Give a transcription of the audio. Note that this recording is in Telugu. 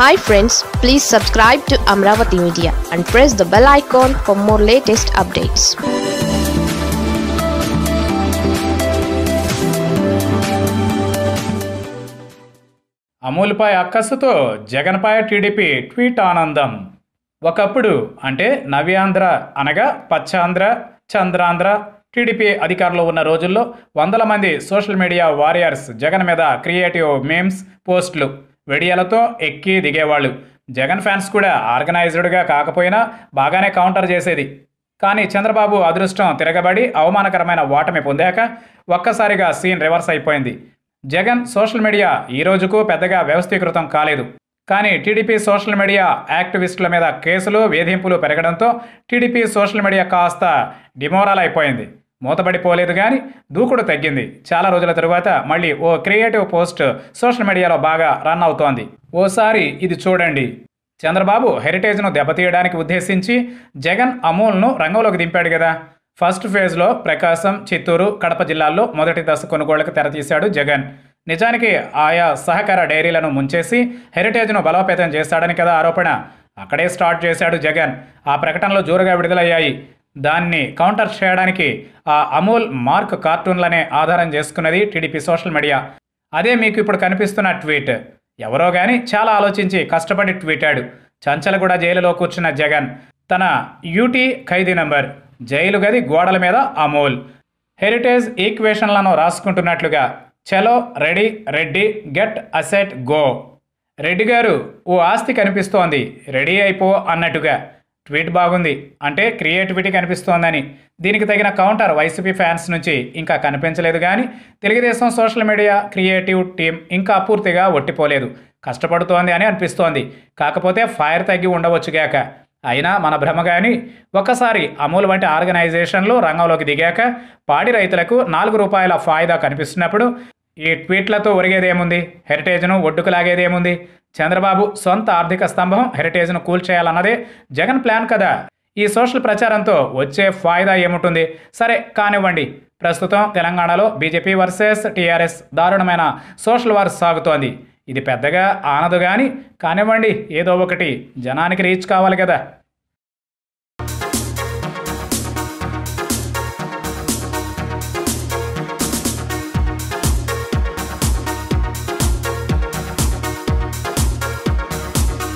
hi friends please subscribe to Amaravati media and press the bell icon for more latest updates అమూల్పై అక్కస్సుతో జగన్పాయ టీడీపీ ట్వీట్ ఆనందం ఒకప్పుడు అంటే నవ్యాంధ్ర అనగా పశ్చాంధ్ర చంద్రాంధ్ర టీడీపీ అధికారులు ఉన్న రోజుల్లో వందల మంది సోషల్ మీడియా వారియర్స్ జగన్ మీద క్రియేటివ్ మేమ్స్ పోస్టులు వెడియాలతో ఎక్కి దిగేవాళ్ళు జగన్ ఫ్యాన్స్ కూడా ఆర్గనైజ్డ్గా కాకపోయినా బాగానే కౌంటర్ చేసేది కానీ చంద్రబాబు అదృష్టం తిరగబడి అవమానకరమైన ఓటమి పొందాక ఒక్కసారిగా సీన్ రివర్స్ అయిపోయింది జగన్ సోషల్ మీడియా ఈ రోజుకు పెద్దగా వ్యవస్థీకృతం కాలేదు కానీ టీడీపీ సోషల్ మీడియా యాక్టివిస్టుల మీద కేసులు వేధింపులు పెరగడంతో టీడీపీ సోషల్ మీడియా కాస్త డిమోరల్ అయిపోయింది మూతపడిపోలేదు కానీ దూకుడు తగ్గింది చాలా రోజుల తరువాత మళ్ళీ ఓ క్రియేటివ్ పోస్ట్ సోషల్ మీడియాలో బాగా రన్ అవుతోంది ఓసారి ఇది చూడండి చంద్రబాబు హెరిటేజ్ను దెబ్బతీయడానికి ఉద్దేశించి జగన్ అమూల్ను రంగంలోకి దింపాడు కదా ఫస్ట్ ఫేజ్లో ప్రకాశం చిత్తూరు కడప జిల్లాల్లో మొదటి దశ కొనుగోళ్లకు తెరతీశాడు జగన్ నిజానికి ఆయా సహకార డైరీలను ముంచేసి హెరిటేజ్ను బలోపేతం చేశాడని కదా ఆరోపణ అక్కడే స్టార్ట్ చేశాడు జగన్ ఆ ప్రకటనలు జోరుగా విడుదలయ్యాయి దాన్ని కౌంటర్ చేయడానికి ఆ అమూల్ మార్క్ కార్టూన్లనే ఆధారం చేసుకున్నది టీడీపీ సోషల్ మీడియా అదే మీకు ఇప్పుడు కనిపిస్తున్న ట్వీట్ ఎవరో కానీ చాలా ఆలోచించి కష్టపడి ట్వీటాడు చంచలగూడ జైలులో కూర్చున్న జగన్ తన యూటీ ఖైదీ నంబర్ జైలు గది గోడల మీద అమూల్ హెరిటేజ్ ఈక్వేషన్లను రాసుకుంటున్నట్లుగా చలో ready Reddy get asset go Reddy గారు ఓ ఆస్తి కనిపిస్తోంది రెడీ అయిపో అన్నట్టుగా ట్వీట్ బాగుంది అంటే క్రియేటివిటీ కనిపిస్తోందని దీనికి తగిన కౌంటర్ వైసీపీ ఫ్యాన్స్ నుంచి ఇంకా కనిపించలేదు కానీ Telugu Desam social media creative team ఇంకా పూర్తిగా ఒట్టిపోలేదు కష్టపడుతోంది అని అనిపిస్తోంది కాకపోతే ఫైర్ తగ్గి ఉండవచ్చుగాక అయినా మన భ్రమ కానీ ఒక్కసారి అమూల్ వంటి ఆర్గనైజేషన్లు రంగంలోకి దిగాక పాడి రైతులకు నాలుగు రూపాయల ఫాయిదా కనిపిస్తున్నప్పుడు ఈ ట్వీట్లతో ఒరిగేదేముంది హెరిటేజ్ను ఒడ్డుకు లాగేదేముంది చంద్రబాబు సొంత ఆర్థిక స్తంభం హెరిటేజ్ను కూల్చేయాలన్నదే జగన్ ప్లాన్ కదా ఈ సోషల్ ప్రచారంతో వచ్చే ఫాయిదా ఏముంటుంది సరే కానివ్వండి ప్రస్తుతం తెలంగాణలో బీజేపీ వర్సెస్ టీఆర్ఎస్ దారుణమైన సోషల్ వార్ సాగుతోంది ఇది పెద్దగా ఆనదు కానీ కానివ్వండి ఏదో ఒకటి జనానికి రీచ్ కావాలి కదా